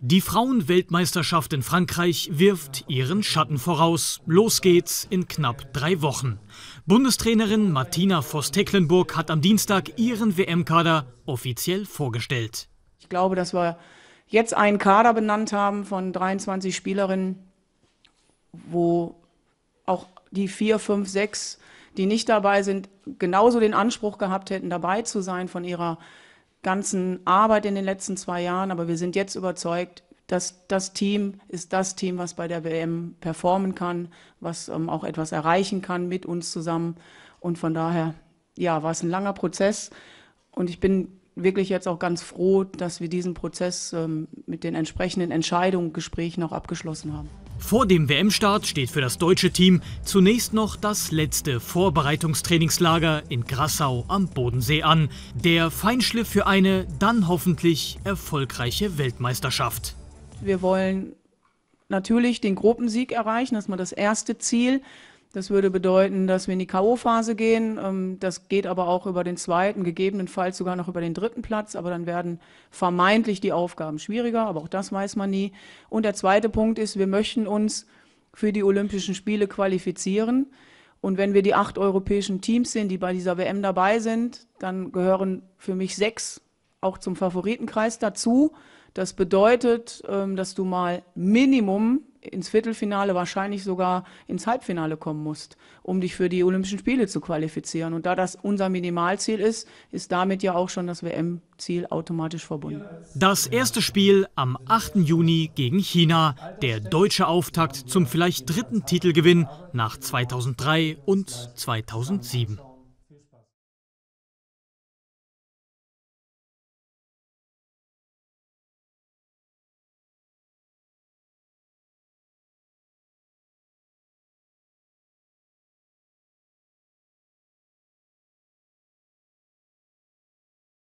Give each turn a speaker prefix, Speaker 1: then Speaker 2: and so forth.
Speaker 1: Die Frauenweltmeisterschaft in Frankreich wirft ihren Schatten voraus. Los geht's in knapp drei Wochen. Bundestrainerin Martina Voss-Tecklenburg hat am Dienstag ihren WM-Kader offiziell vorgestellt.
Speaker 2: Ich glaube, dass wir jetzt einen Kader benannt haben von 23 Spielerinnen, wo auch die vier, fünf, sechs, die nicht dabei sind, genauso den Anspruch gehabt hätten, dabei zu sein von ihrer ganzen Arbeit in den letzten zwei Jahren, aber wir sind jetzt überzeugt, dass das Team ist das Team, was bei der WM performen kann, was ähm, auch etwas erreichen kann mit uns zusammen. Und von daher, ja, war es ein langer Prozess. Und ich bin wirklich jetzt auch ganz froh, dass wir diesen Prozess ähm, mit den entsprechenden Entscheidungen, Gesprächen auch abgeschlossen haben.
Speaker 1: Vor dem WM-Start steht für das deutsche Team zunächst noch das letzte Vorbereitungstrainingslager in Grassau am Bodensee an. Der Feinschliff für eine dann hoffentlich erfolgreiche Weltmeisterschaft.
Speaker 2: Wir wollen natürlich den Gruppensieg erreichen, das ist mal das erste Ziel. Das würde bedeuten, dass wir in die K.O.-Phase gehen. Ähm, das geht aber auch über den zweiten, gegebenenfalls sogar noch über den dritten Platz. Aber dann werden vermeintlich die Aufgaben schwieriger. Aber auch das weiß man nie. Und der zweite Punkt ist, wir möchten uns für die Olympischen Spiele qualifizieren. Und wenn wir die acht europäischen Teams sind, die bei dieser WM dabei sind, dann gehören für mich sechs auch zum Favoritenkreis dazu. Das bedeutet, ähm, dass du mal Minimum ins Viertelfinale, wahrscheinlich sogar ins Halbfinale kommen musst, um dich für die Olympischen Spiele zu qualifizieren. Und da das unser Minimalziel ist, ist damit ja auch schon das WM-Ziel automatisch verbunden.
Speaker 1: Das erste Spiel am 8. Juni gegen China, der deutsche Auftakt zum vielleicht dritten Titelgewinn nach 2003 und 2007.